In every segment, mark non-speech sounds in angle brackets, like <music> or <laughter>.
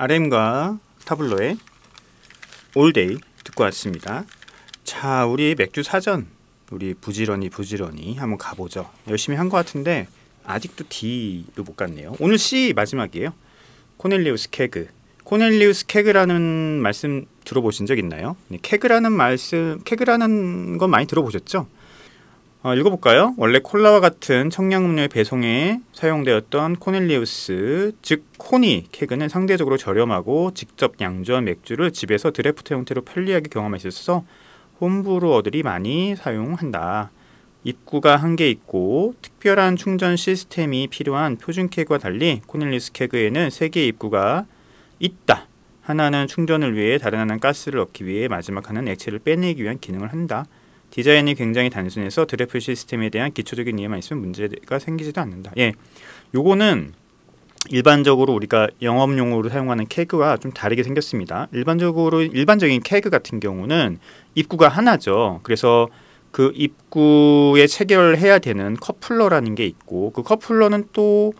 RM과 타블로의 올데이 듣고 왔습니다. 자, 우리 맥주 사전 우리 부지런히 부지런히 한번 가보죠. 열심히 한 것 같은데 아직도 d 로못 갔네요. 오늘 C 마지막이에요. 코넬리우스 케그. 코넬리우스 케그라는 말씀 들어보신 적 있나요? 네, 케그라는 말씀, 케그라는 건 많이 들어보셨죠? 어, 읽어볼까요? 원래 콜라와 같은 청량음료의 배송에 사용되었던 코넬리우스, 즉 코니 케그는 상대적으로 저렴하고 직접 양조한 맥주를 집에서 드래프트 형태로 편리하게 경험할 수있어 홈브루어들이 많이 사용한다. 입구가 한 개 있고 특별한 충전 시스템이 필요한 표준 케그와 달리 코넬리우스 케그에는 세 개의 입구가 있다. 하나는 충전을 위해 다른 하나는 가스를 얻기 위해 마지막 하나는 액체를 빼내기 위한 기능을 한다. 디자인이 굉장히 단순해서 드래프 시스템에 대한 기초적인 이해만 있으면 문제가 생기지도 않는다. 예, 요거는 일반적으로 우리가 영업 용어로 사용하는 캐그와 좀 다르게 생겼습니다. 일반적으로 일반적인 캐그 같은 경우는 입구가 하나죠. 그래서 그 입구에 체결해야 되는 커플러라는 게 있고 그 커플러는 또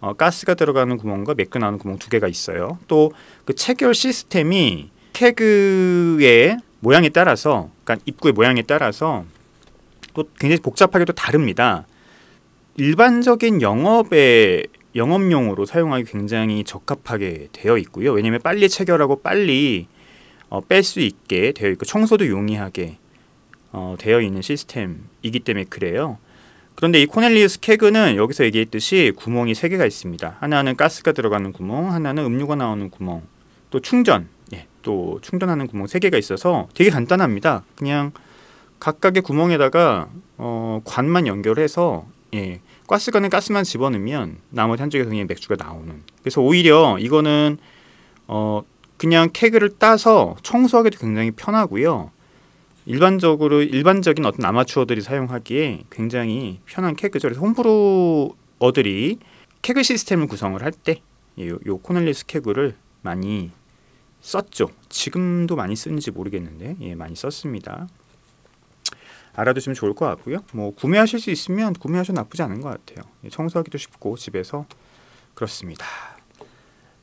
어, 가스가 들어가는 구멍과 매끈 나 구멍 두 개가 있어요. 또 그 체결 시스템이 캐그의 모양에 따라서 그러니까 입구의 모양에 따라서 또 굉장히 복잡하게 도 다릅니다. 일반적인 영업의 영업용으로 사용하기 굉장히 적합하게 되어 있고요. 왜냐하면 빨리 체결하고 빨리 어, 뺄수 있게 되어 있고 청소도 용이하게 어, 되어 있는 시스템이기 때문에 그래요. 그런데 이 코넬리우스 케그는 여기서 얘기했듯이 구멍이 세 개가 있습니다. 하나는 가스가 들어가는 구멍, 하나는 음료가 나오는 구멍, 또 충전 또 충전하는 구멍 세 개가 있어서 되게 간단합니다. 그냥 각각의 구멍에다가 어, 관만 연결해서 예, 가스관에 가스만 집어넣으면 나머지 한쪽에 그냥 맥주가 나오는. 그래서 오히려 이거는 어, 그냥 케그를 따서 청소하기도 굉장히 편하고요. 일반적으로 일반적인 어떤 아마추어들이 사용하기에 굉장히 편한 케그죠. 그래서 홈브루어들이 케그 시스템을 구성을 할 때이 예, 코넬리스 케그를 많이 썼죠. 지금도 많이 쓰는지 모르겠는데 예, 많이 썼습니다. 알아두시면 좋을 것 같고요. 뭐 구매하실 수 있으면 구매하셔도 나쁘지 않은 것 같아요. 예, 청소하기도 쉽고 집에서 그렇습니다.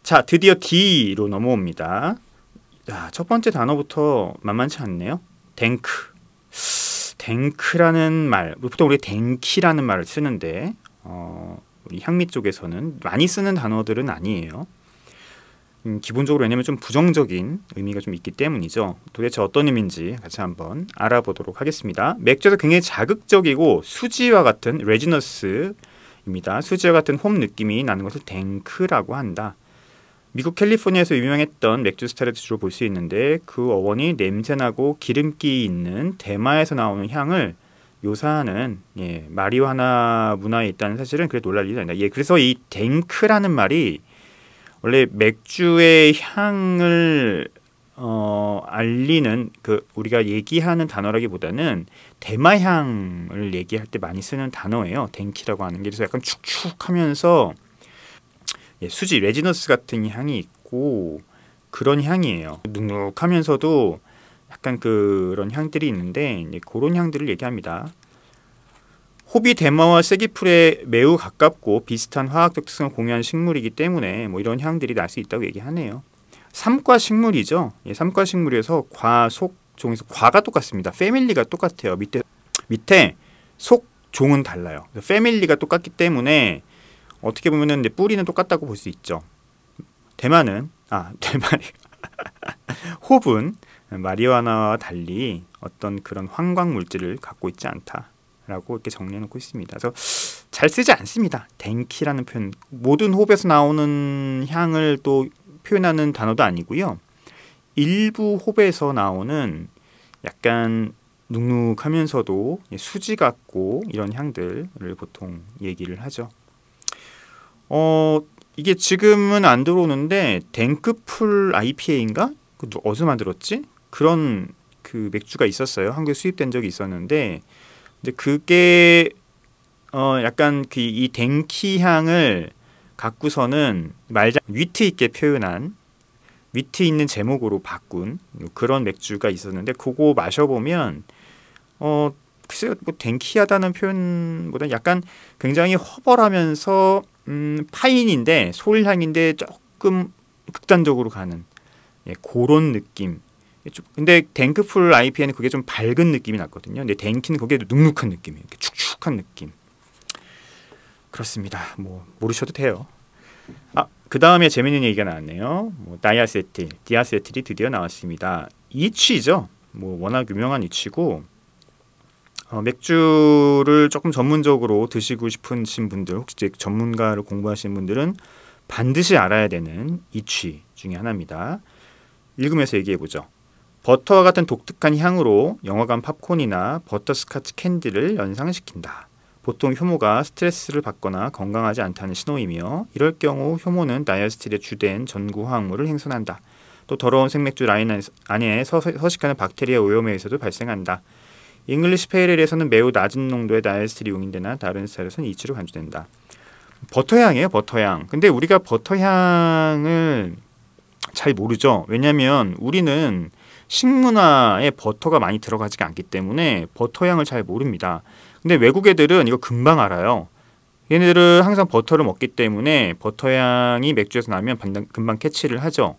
자, 드디어 D로 넘어옵니다. 자, 첫 번째 단어부터 만만치 않네요. 댕크. 댕크라는 말, 보통 우리 댕키라는 말을 쓰는데 어, 우리 향미 쪽에서는 많이 쓰는 단어들은 아니에요. 음, 기본적으로 왜냐하면 좀 부정적인 의미가 좀 있기 때문이죠. 도대체 어떤 의미인지 같이 한번 알아보도록 하겠습니다. 맥주에서 굉장히 자극적이고 수지와 같은 레지너스입니다. 수지와 같은 홈 느낌이 나는 것을 댕크라고 한다. 미국 캘리포니아에서 유명했던 맥주 스타일을 주로 볼 수 있는데 그 어원이 냄새나고 기름기 있는 대마에서 나오는 향을 요사하는 예, 마리화나 문화에 있다는 사실은 그래 놀랄 일이 아니다. 예, 그래서 이 댕크라는 말이 원래 맥주의 향을 어, 알리는 그 우리가 얘기하는 단어라기보다는 대마향을 얘기할 때 많이 쓰는 단어예요. 댕키라고 하는 게 그래서 약간 축축하면서 예, 수지 레지너스 같은 향이 있고 그런 향이에요. 눅눅하면서도 약간 그런 향들이 있는데 이제 그런 향들을 얘기합니다. 호비 대마와 세기풀에 매우 가깝고 비슷한 화학적 특성을 공유한 식물이기 때문에 뭐 이런 향들이 날 수 있다고 얘기하네요. 삼과 식물이죠. 예, 삼과 식물에서 과, 속, 종에서 과가 똑같습니다. 패밀리가 똑같아요. 밑에 밑에 속, 종은 달라요. 패밀리가 똑같기 때문에 어떻게 보면은 뿌리는 똑같다고 볼 수 있죠. 대만은 아 <laughs> 대만이 호분 마리화나와 달리 어떤 그런 환광 물질을 갖고 있지 않다. 라고 이렇게 정리해놓고 있습니다. 그래서 잘 쓰지 않습니다. 댕키라는 표현. 모든 호흡에서 나오는 향을 또 표현하는 단어도 아니고요. 일부 호흡에서 나오는 약간 눅눅하면서도 예, 수지 같고 이런 향들을 보통 얘기를 하죠. 어, 이게 지금은 안 들어오는데 댕크풀 IPA인가? 어디서 만들었지? 그런 그 맥주가 있었어요. 한국에 수입된 적이 있었는데 이제 그게 어 약간 그 이 댕키 향을 갖고서는 말장 위트 있게 표현한 위트 있는 제목으로 바꾼 그런 맥주가 있었는데 그거 마셔보면 어 글쎄요 뭐 댕키하다는 표현보다 약간 굉장히 허벌하면서 음 파인인데 솔향인데 조금 극단적으로 가는 예, 그런 느낌 근데 댕크풀 IPA는 그게 좀 밝은 느낌이 났거든요. 근데 댕키는 그게 눅눅한 느낌이에요. 축축한 느낌. 그렇습니다. 뭐 모르셔도 돼요. 아, 그 다음에 재밌는 얘기가 나왔네요. 뭐 다이아세틸, 디아세틸이 드디어 나왔습니다. 이치죠. 뭐 워낙 유명한 이치고 어, 맥주를 조금 전문적으로 드시고 싶으신 분들, 혹시 전문가를 공부하시는 분들은 반드시 알아야 되는 이치 중에 하나입니다. 읽으면서 얘기해 보죠. 버터와 같은 독특한 향으로 영화관 팝콘이나 버터스카치 캔디를 연상시킨다. 보통 효모가 스트레스를 받거나 건강하지 않다는 신호이며 이럴 경우 효모는 다이어스틸의 주된 전구 화학물을 행선한다. 또 더러운 생맥주 라인 안에 서식하는 박테리아 오염에 서도 발생한다. 잉글리시 페일에서는 매우 낮은 농도의 다이어스틸이 용인되나 다른 스타일에서는 이치로 간주된다. 버터향이에요, 버터향. 근데 우리가 버터향을 잘 모르죠. 왜냐하면 우리는 식문화에 버터가 많이 들어가지 않기 때문에 버터 향을 잘 모릅니다. 근데 외국 애들은 이거 금방 알아요. 얘네들은 항상 버터를 먹기 때문에 버터 향이 맥주에서 나면 금방 캐치를 하죠.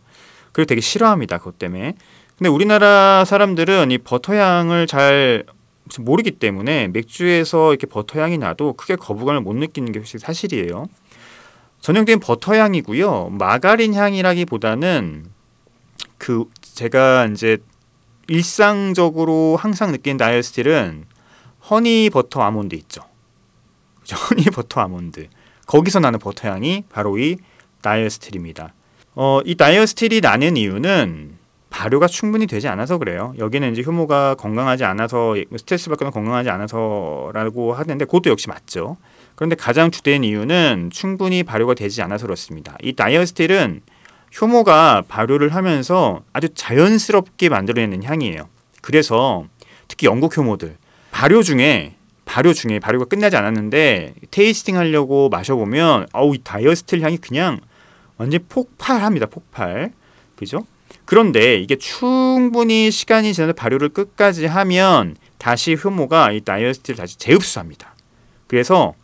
그리고 되게 싫어합니다. 그것 때문에. 근데 우리나라 사람들은 이 버터 향을 잘 모르기 때문에 맥주에서 이렇게 버터 향이 나도 크게 거부감을 못 느끼는 게 사실이에요. 전형적인 버터 향이고요. 마가린 향이라기보다는 그 제가 이제 일상적으로 항상 느낀 나의 스틸은 허니 버터 아몬드 있죠. <laughs> 허니 버터 아몬드. 거기서 나는 버터 향이 바로 이다 나의 스틸입니다. 어, 이어의 스틸이 나는 이유는 발효가 충분히 되지 않아서 그래요. 여기는 이제 효모가 건강하지 않아서 스트레스 받거나 건강하지 않아서라고 하는데 그것도 역시 맞죠. 그런데 가장 주된 이유는 충분히 발효가 되지 않아서 그렇습니다. 이 다이어스틸은 효모가 발효를 하면서 아주 자연스럽게 만들어내는 향이에요. 그래서 특히 영국 효모들 발효 중에 발효 중에 발효가 끝나지 않았는데 테이스팅 하려고 마셔보면 아우 이 다이어스틸 향이 그냥 완전 폭발합니다. 폭발. 그죠? 그런데 이게 충분히 시간이 지나서 발효를 끝까지 하면 다시 효모가 이 다이어스틸을 다시 재흡수합니다. 그래서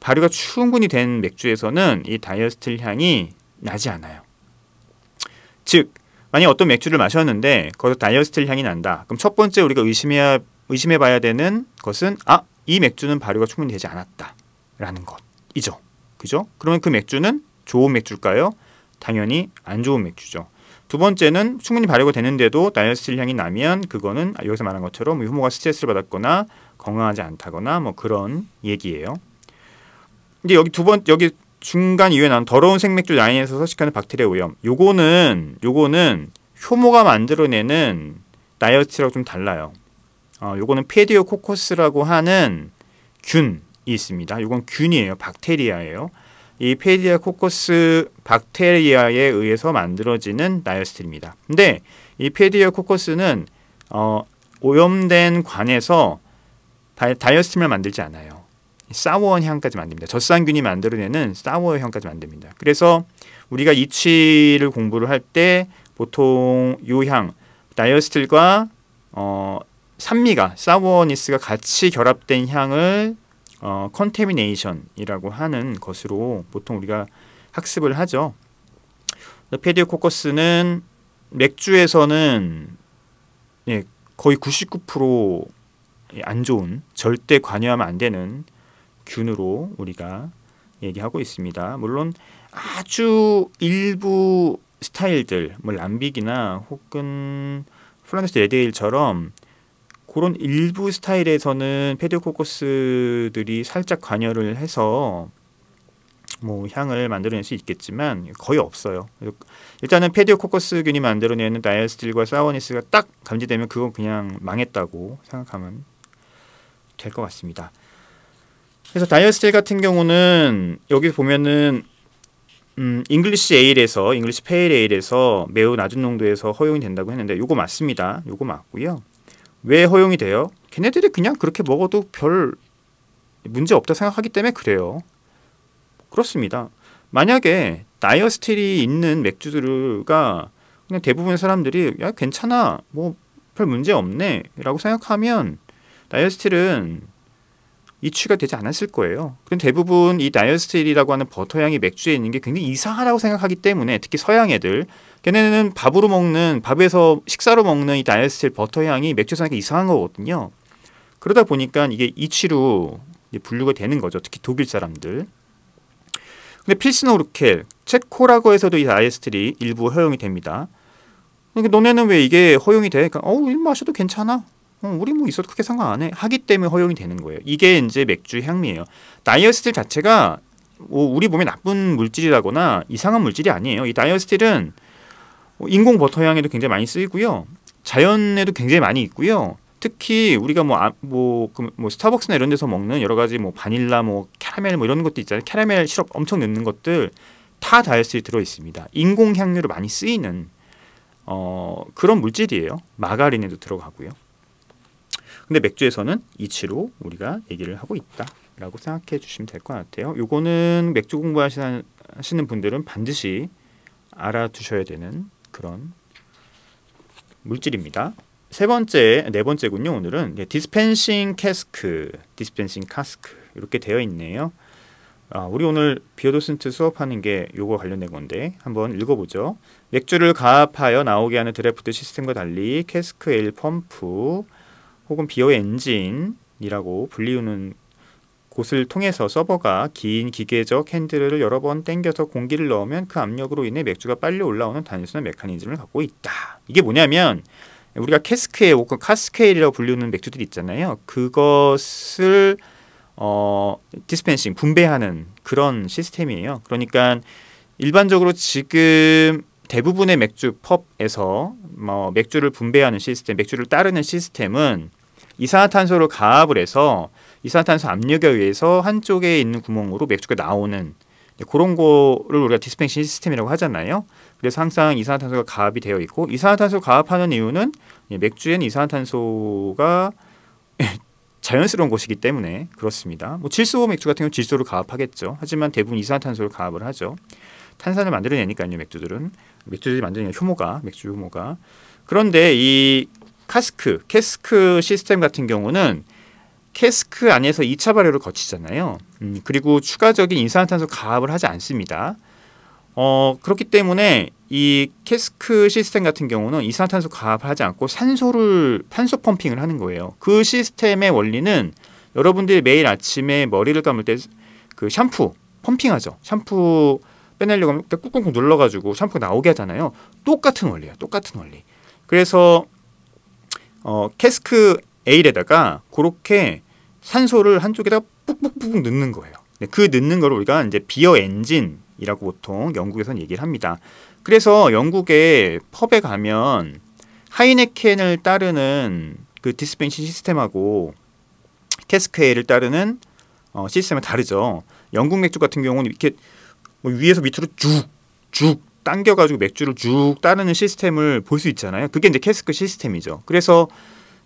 발효가 충분히 된 맥주에서는 이 다이어스틸 향이 나지 않아요. 즉 만약 어떤 맥주를 마셨는데 거기서 다이어스틸 향이 난다. 그럼 첫 번째 우리가 의심해야 의심해 봐야 되는 것은 아, 이 맥주는 발효가 충분히 되지 않았다라는 것이죠. 그죠? 그러면 그 맥주는 좋은 맥주일까요? 당연히 안 좋은 맥주죠. 두 번째는 충분히 발효가 되는데도 다이어스틸 향이 나면 그거는 여기서 말한 것처럼 효모가 뭐 스트레스를 받았거나 건강하지 않다거나 뭐 그런 얘기예요. 이제 여기 두 번 여기 중간 이후에 난 더러운 생맥주 라인에서 서식하는 박테리아 오염. 요거는 요거는 효모가 만들어내는 다이어트랑좀 달라요. 어, 요거는 페디오 코커스라고 하는 균이 있습니다. 요건 균이에요. 박테리아예요. 이 페디아 코커스 박테리아에 의해서 만들어지는 나이어트입니다. 스 근데 이 페디아 코커스는 어, 오염된 관에서 다이어스틴을 만들지 않아요. 사워원 향까지 만듭니다. 젖산균이 만들어내는 사워 향까지 만듭니다. 그래서 우리가 이취를 공부를 할 때 보통 요향 다이어스틸과 어, 산미가 사워니스가 같이 결합된 향을 어, 컨테미네이션이라고 하는 것으로 보통 우리가 학습을 하죠. 그 페디오코커스는 맥주에서는 예, 거의 99%안 좋은 절대 관여하면 안 되는 균으로 우리가 얘기하고 있습니다. 물론 아주 일부 스타일들, 뭐 람빅이나 혹은 플란데스 레데일처럼 그런 일부 스타일에서는 페디오코커스들이 살짝 관여를 해서 뭐 향을 만들어낼 수 있겠지만 거의 없어요. 일단은 페디오코커스균이 만들어내는 다이아스틸과 사우니스가딱 감지되면 그건 그냥 망했다고 생각하면 될 것 같습니다. 그래서 다이어스틸 같은 경우는 여기 보면은 음, 잉글리시 에일에서 잉글리시 페일 에일에서 매우 낮은 농도에서 허용이 된다고 했는데 요거 맞습니다. 요거 맞고요. 왜 허용이 돼요? 걔네들이 그냥 그렇게 먹어도 별 문제 없다 생각하기 때문에 그래요. 그렇습니다. 만약에 다이어스틸이 있는 맥주들가 그냥 대부분 사람들이 야 괜찮아 뭐 별 문제 없네라고 생각하면 다이어스틸은 이취가 되지 않았을 거예요. 근데 대부분 이다이어스틸이라고 하는 버터향이 맥주에 있는 게 굉장히 이상하다고 생각하기 때문에 특히 서양 애들 걔네는 밥으로 먹는 밥에서 식사로 먹는 이다이어스틸 버터향이 맥주에서 하 이상한 거거든요. 그러다 보니까 이게 이취로 분류가 되는 거죠. 특히 독일 사람들. 근데 필스노 우르켈, 체코라고 해서도 이다이어스틸이 일부 허용이 됩니다. 그러니까 너네는 왜 이게 허용이 돼? 그러니까 어우 마셔도 괜찮아. 어, 우리 뭐 있어도 크게 상관 안 해. 하기 때문에 허용이 되는 거예요. 이게 이제 맥주 향미예요. 다이어스틸 자체가 뭐 우리 몸에 나쁜 물질이라거나 이상한 물질이 아니에요. 이 다이어스틸은 뭐 인공 버터 향에도 굉장히 많이 쓰이고요. 자연에도 굉장히 많이 있고요. 특히 우리가 뭐뭐뭐 아, 뭐, 그 뭐 스타벅스나 이런 데서 먹는 여러 가지 뭐 바닐라 뭐 캐러멜 뭐 이런 것도 있잖아요. 캐러멜 시럽 엄청 넣는 것들 다 다이어스틸 들어 있습니다. 인공 향료로 많이 쓰이는 어, 그런 물질이에요. 마가린에도 들어가고요. 근데 맥주에서는 이치로 우리가 얘기를 하고 있다라고 생각해 주시면 될 것 같아요. 요거는 맥주 공부하시는 분들은 반드시 알아두셔야 되는 그런 물질입니다. 세 번째, 네 번째군요. 오늘은 디스펜싱 캐스크, 디스펜싱 카스크 이렇게 되어 있네요. 아, 우리 오늘 비오도슨트 수업하는 게 요거 관련된 건데 한번 읽어보죠. 맥주를 가압하여 나오게 하는 드래프트 시스템과 달리 캐스크 에일 펌프 혹은 비어 엔진이라고 불리우는 곳을 통해서 서버가 긴 기계적 핸들을 여러 번 당겨서 공기를 넣으면 그 압력으로 인해 맥주가 빨리 올라오는 단순한 메커니즘을 갖고 있다. 이게 뭐냐면 우리가 캐스케 혹은 카스케일이라고 불리우는 맥주들이 있잖아요. 그것을 어, 디스펜싱 분배하는 그런 시스템이에요. 그러니까 일반적으로 지금 대부분의 맥주 펍에서 뭐 맥주를 분배하는 시스템, 맥주를 따르는 시스템은 이산화탄소를 가압을 해서 이산화탄소 압력에 의해서 한쪽에 있는 구멍으로 맥주가 나오는 그런 거를 우리가 디스펜싱 시스템이라고 하잖아요. 그래서 항상 이산화탄소가 가압이 되어 있고 이산화탄소 가압하는 이유는 맥주엔 이산화탄소가 <laughs> 자연스러운 것이기 때문에 그렇습니다. 뭐 질소 맥주 같은 경우 질소를 가압하겠죠. 하지만 대부분 이산화탄소를 가압을 하죠. 탄산을 만들어내니까요 맥주들은 맥주들이 만드는 효모가 맥주 효모가 그런데 이 카스크 캐스크 시스템 같은 경우는 캐스크 안에서 2차 발효를 거치잖아요. 음, 그리고 추가적인 인산화탄소 가압을 하지 않습니다. 어, 그렇기 때문에 이 캐스크 시스템 같은 경우는 이산화탄소 가압을 하지 않고 산소를 탄소 펌핑을 하는 거예요. 그 시스템의 원리는 여러분들이 매일 아침에 머리를 감을 때 그 샴푸 펌핑하죠. 샴푸 빼내려고 하면 꾹꾹꾹 눌러가지고 샴푸 나오게 하잖아요. 똑같은 원리예요. 똑같은 원리. 그래서 어, 캐스크 에일에다가 그렇게 산소를 한쪽에다 뿍뿍뿍 넣는 거예요. 그 넣는 걸 우리가 이제 비어 엔진이라고 보통 영국에서는 얘기를 합니다. 그래서 영국의 펍에 가면 하이네켄을 따르는 그 디스펜싱 시스템하고 캐스크에를 따르는 어, 시스템은 다르죠. 영국 맥주 같은 경우는 이렇게 뭐 위에서 밑으로 쭉 쭉 당겨가지고 맥주를 쭉 따르는 시스템을 볼 수 있잖아요. 그게 이제 캐스크 시스템이죠. 그래서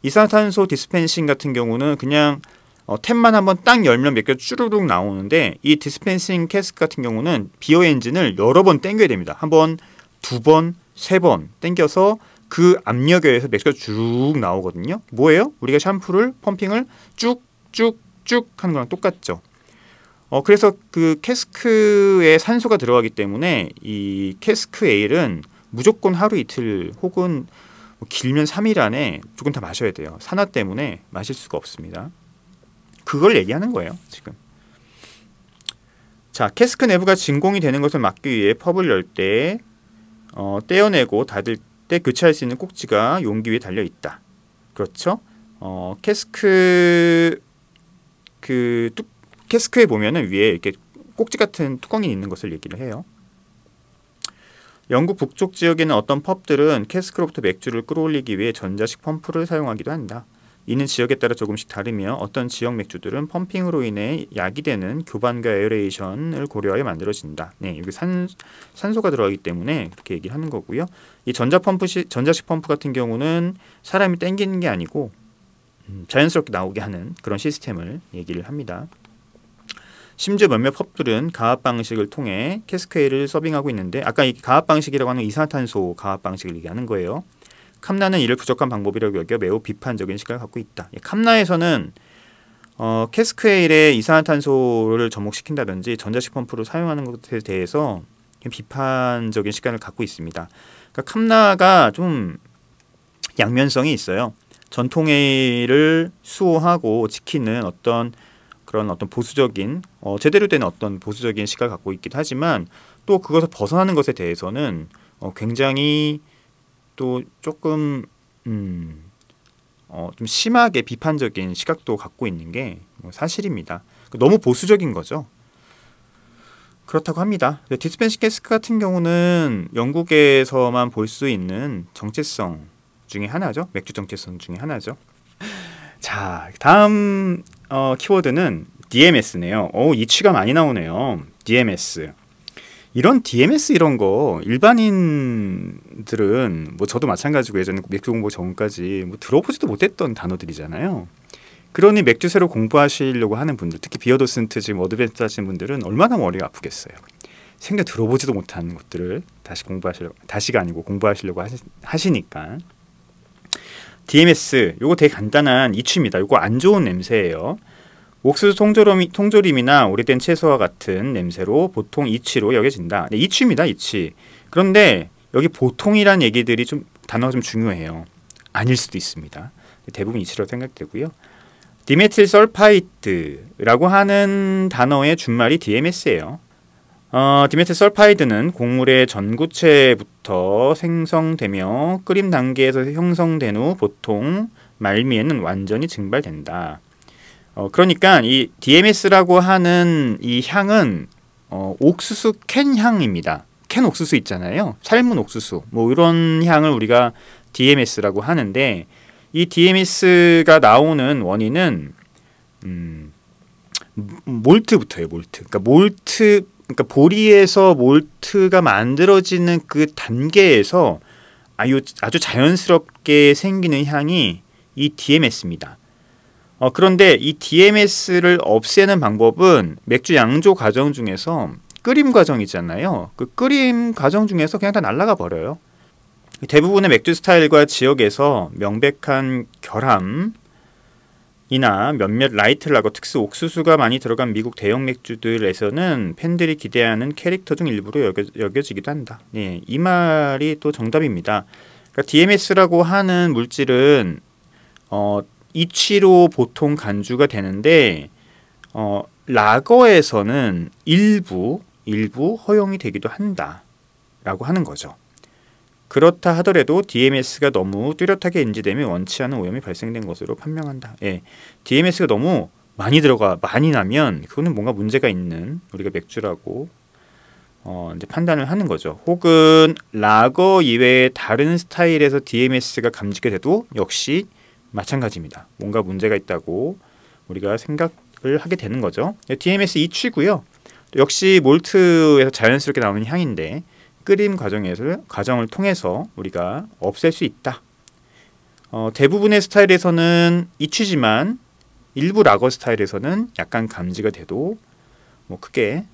이산화탄소 디스펜싱 같은 경우는 그냥 어, 탭만 한번 딱 열면 몇개쭈르룩 나오는데 이 디스펜싱 캐스크 같은 경우는 비어 엔진을 여러 번 땡겨야 됩니다. 한 번, 두 번, 세 번 땡겨서 그 압력에 의해서 맥주가 쭉 나오거든요. 뭐예요? 우리가 샴푸를 펌핑을 쭉쭉쭉 하는 거랑 똑같죠. 어 그래서 그 캐스크에 산소가 들어가기 때문에 이 캐스크 에일은 무조건 하루 이틀 혹은 뭐 길면 3일 안에 조금 더 마셔야 돼요. 산화 때문에 마실 수가 없습니다. 그걸 얘기하는 거예요, 지금. 자, 캐스크 내부가 진공이 되는 것을 막기 위해 펍을 열 때, 어, 떼어내고 닫을 때 교체할 수 있는 꼭지가 용기 위에 달려 있다. 그렇죠? 어, 캐스크 그 뚝, 캐스크에 보면은 위에 이렇게 꼭지 같은 뚜껑이 있는 것을 얘기를 해요. 영국 북쪽 지역에는 어떤 펍들은 캐스크로부터 맥주를 끌어올리기 위해 전자식 펌프를 사용하기도 한다. 이는 지역에 따라 조금씩 다르며 어떤 지역 맥주들은 펌핑으로 인해 약이 되는 교반과 에어레이션을 고려하여 만들어진다. 네, 여기 산, 산소가 들어가기 때문에 그렇게 얘기를 하는 거고요. 이 전자펌프 시, 전자식 펌프 같은 경우는 사람이 땡기는 게 아니고 음, 자연스럽게 나오게 하는 그런 시스템을 얘기를 합니다. 심지어 몇몇 펍들은 가압 방식을 통해 캐스케이를 서빙하고 있는데 아까 이 가압 방식이라고 하는 이산화탄소 가압 방식을 얘기하는 거예요. 캄나는 이를 부족한 방법이라고 여겨 매우 비판적인 시각을 갖고 있다. 예, 캄나에서는 어, 캐스케일에 이산화탄소를 접목시킨다든지 전자식 펌프로 사용하는 것에 대해서 비판적인 시간을 갖고 있습니다. 그러니까 캄나가 좀 양면성이 있어요. 전통에의를 수호하고 지키는 어떤 그런 어떤 보수적인 어, 제대로 된 어떤 보수적인 시각을 갖고 있기도 하지만 또 그것을 벗어나는 것에 대해서는 어, 굉장히 또 조금 음, 어, 좀 심하게 비판적인 시각도 갖고 있는 게 뭐 사실입니다. 너무 보수적인 거죠. 그렇다고 합니다. 디스펜시 캐스크 같은 경우는 영국에서만 볼 수 있는 정체성 중의 하나죠. 맥주 정체성 중의 하나죠. 자, 다음 어, 키워드는 DMS네요. 오, 어, 이치가 많이 나오네요. DMS. 이런 DMS 이런 거 일반인들은 뭐 저도 마찬가지고 예전에 맥주 공부 전까지 뭐 들어보지도 못했던 단어들이잖아요. 그러니 맥주 새로 공부하시려고 하는 분들, 특히 비어도슨트 지금 어드밴스 하시 분들은 얼마나 머리가 아프겠어요. 생전 들어보지도 못한 것들을 다시 공부하시려 다시가 아니고 공부하시려고 하시, 니까 DMS 요거 되게 간단한 이취입니다. 요거 안 좋은 냄새예요. 옥수수 통조림 통조림이나 오래된 채소와 같은 냄새로 보통 이취로 여겨진다. 네, 이취입니다, 이취. 그런데 여기 보통이란 얘기들이 좀 단어가 좀 중요해요. 아닐 수도 있습니다. 네, 대부분 이치라고 생각되고요. 디메틸 설파이트라고 하는 단어의 준말이 DMS예요. 어, 디메틸 설파이드는 곡물의 전구체부터 생성되며 끓임 단계에서 형성된 후 보통 말미에는 완전히 증발된다. 어, 그러니까 이 DMS라고 하는 이 향은 어, 옥수수 캔 향입니다. 캔 옥수수 있잖아요. 삶은 옥수수. 뭐 이런 향을 우리가 DMS라고 하는데 이 DMS가 나오는 원인은 음, 음, 몰트부터예요. 몰트. 그러니까 몰트 그러니까 보리에서 몰트가 만들어지는 그 단계에서 아유, 아주 자연스럽게 생기는 향이 이 DMS입니다. 어, 그런데 이 DMS를 없애는 방법은 맥주 양조 과정 중에서 끓임 과정이잖아요. 그 끓임 과정 중에서 그냥 다 날아가 버려요. 대부분의 맥주 스타일과 지역에서 명백한 결함 이나 몇몇 라이트라고 특수 옥수수가 많이 들어간 미국 대형 맥주들에서는 팬들이 기대하는 캐릭터 중 일부로 여겨, 여겨 지기도 한다. 예, 이 말이 또 정답입니다. 그러니까 DMS라고 하는 물질은 어, 이치로 보통 간주가 되는데 어, 라거에서는 일부 일부 허용이 되기도 한다라고 하는 거죠. 그렇다 하더라도 DMS가 너무 뚜렷하게 인지되면 원치 않은 오염이 발생된 것으로 판명한다. 예. DMS가 너무 많이 들어가 많이 나면 그거는 뭔가 문제가 있는 우리가 맥주라고 어, 이제 판단을 하는 거죠. 혹은 라거 이외의 다른 스타일에서 DMS가 감지게 돼도 역시 마찬가지입니다. 뭔가 문제가 있다고 우리가 생각을 하게 되는 거죠. 예, DMS 2취고요. 역시 몰트에서 자연스럽게 나오는 향인데 끓임 과정에서 과정을 통해서 우리가 없앨 수 있다. 어, 대부분의 스타일에서는 잊히지만 일부 락어 스타일에서는 약간 감지가 돼도 뭐 크게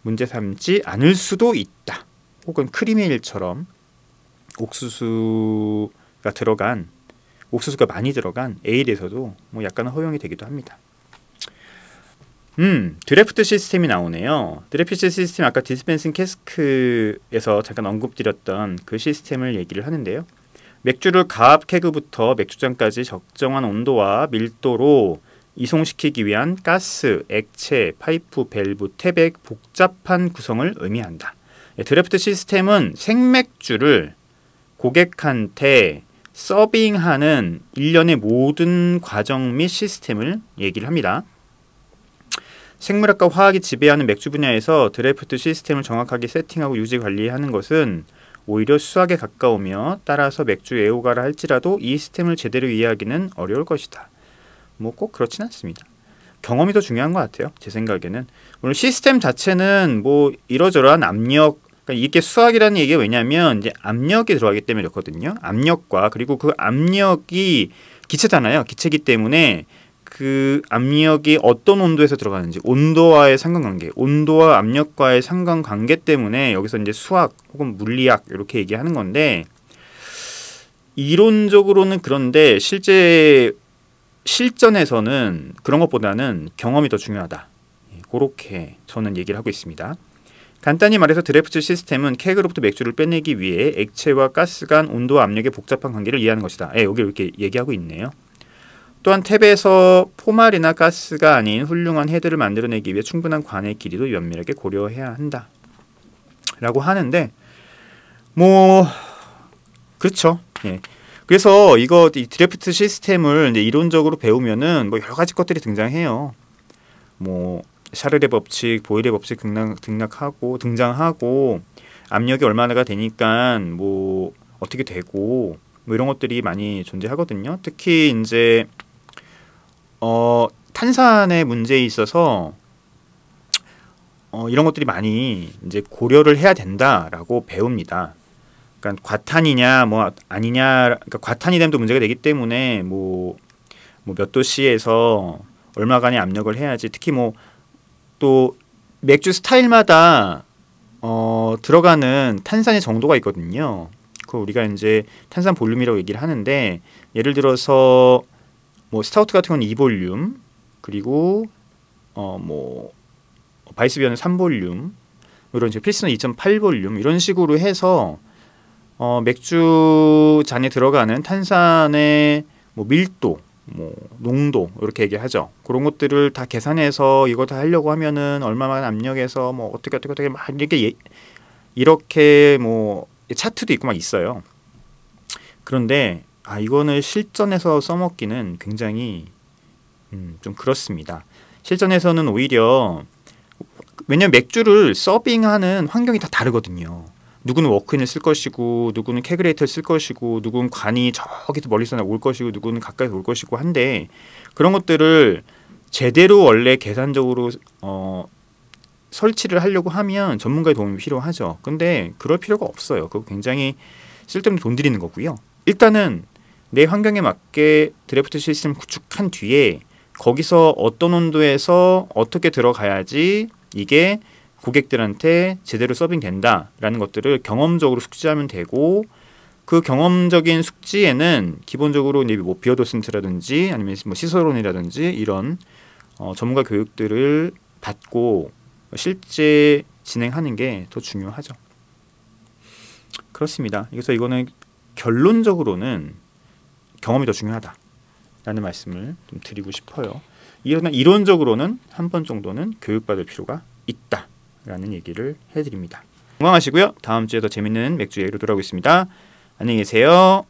문제 삼지 않을 수도 있다. 혹은 크리메일처럼 옥수수가 들어간 옥수수가 많이 들어간 에일에서도 뭐 약간 허용이 되기도 합니다. 음, 드래프트 시스템이 나오네요. 드래프트 시스템 아까 디스펜싱 캐스크에서 잠깐 언급드렸던 그 시스템을 얘기를 하는데요. 맥주를 가압 케그부터 맥주장까지 적정한 온도와 밀도로 이송시키기 위한 가스, 액체, 파이프, 밸브, 태백 복잡한 구성을 의미한다. 예, 드래프트 시스템은 생맥주를 고객한테 서빙하는 일련의 모든 과정 및 시스템을 얘기를 합니다. 생물학과 화학이 지배하는 맥주 분야에서 드래프트 시스템을 정확하게 세팅하고 유지 관리하는 것은 오히려 수학에 가까우며 따라서 맥주 애호가라 할지라도 이 시스템을 제대로 이해하기는 어려울 것이다. 뭐 꼭 그렇진 않습니다. 경험이 더 중요한 것 같아요. 제 생각에는 오늘 시스템 자체는 뭐 이러저러한 압력 그러니까 이게 수학이라는 얘기가 왜냐하면 이제 압력이 들어가기 때문에 그렇거든요. 압력과 그리고 그 압력이 기체잖아요. 기체기 때문에 그 압력이 어떤 온도에서 들어가는지 온도와의 상관관계, 온도와 압력과의 상관관계 때문에 여기서 이제 수학 혹은 물리학 이렇게 얘기하는 건데 이론적으로는 그런데 실제 실전에서는 그런 것보다는 경험이 더 중요하다. 예, 그렇게 저는 얘기를 하고 있습니다. 간단히 말해서 드래프트 시스템은 케그로부터 맥주를 빼내기 위해 액체와 가스 간 온도와 압력의 복잡한 관계를 이해하는 것이다. 예, 여기 이렇게 얘기하고 있네요. 또한 탭에서 포말이나 가스가 아닌 훌륭한 헤드를 만들어내기 위해 충분한 관의 길이도 면밀하게 고려해야 한다. 라고 하는데, 뭐, 그렇죠. 예. 그래서 이거 드래프트 시스템을 이론적으로 배우면은 뭐 여러 가지 것들이 등장해요. 뭐 샤르레 법칙, 보일의 법칙 등락, 등락하고 등장하고 압력이 얼마나가 되니까 뭐 어떻게 되고 뭐 이런 것들이 많이 존재하거든요. 특히 이제 어, 탄산의 문제에 있어서 어, 이런 것들이 많이 이제 고려를 해야 된다라고 배웁니다. 그러니까 과탄이냐 뭐 아니냐 그러니까 과탄이 되면 또 문제가 되기 때문에 뭐뭐 뭐 도씨에서 얼마간의 압력을 해야지 특히 뭐 또 맥주 스타일마다 어 들어가는 탄산의 정도가 있거든요. 그 우리가 이제 탄산 볼륨이라고 얘기를 하는데 예를 들어서 뭐 스타우트 같은 건 2볼륨 그리고 어뭐 바이스비어는 3볼륨 이런 식 필스는 2.8볼륨 이런 식으로 해서 어 맥주 잔에 들어가는 탄산의 뭐 밀도 뭐 농도 이렇게 얘기하죠. 그런 것들을 다 계산해서 이거 다 하려고 하면은 얼마만 압력에서 뭐 어떻게 어떻게 어떻게 막 이렇게 예, 이렇게 뭐 차트도 있고 막 있어요. 그런데 아 이거는 실전에서 써먹기는 굉장히 음, 좀 그렇습니다. 실전에서는 오히려 왜냐면 맥주를 서빙하는 환경이 다 다르거든요. 누구는 워크인을 쓸 것이고 누구는 캐그레이터를 쓸 것이고 누구는 관이 저기서 멀리서 올 것이고 누구는 가까이서 올 것이고 한데 그런 것들을 제대로 원래 계산적으로 어, 설치를 하려고 하면 전문가의 도움이 필요하죠. 근데 그럴 필요가 없어요. 그거 굉장히 쓸데없는 돈 들이는 거고요. 일단은 내 환경에 맞게 드래프트 시스템 구축한 뒤에 거기서 어떤 온도에서 어떻게 들어가야지 이게 고객들한테 제대로 서빙된다라는 것들을 경험적으로 숙지하면 되고 그 경험적인 숙지에는 기본적으로 뭐 비어도슨트라든지 아니면 뭐시설론이라든지 이런 어, 전문가 교육들을 받고 실제 진행하는 게 더 중요하죠. 그렇습니다. 그래서 이거는 결론적으로는 경험이 더 중요하다라는 말씀을 좀 드리고 싶어요. 이런 이론적으로는 한 번 정도는 교육받을 필요가 있다라는 얘기를 해드립니다. 건강하시고요. 다음 주에 더 재밌는 맥주 얘기로 돌아오겠습니다. 안녕히 계세요.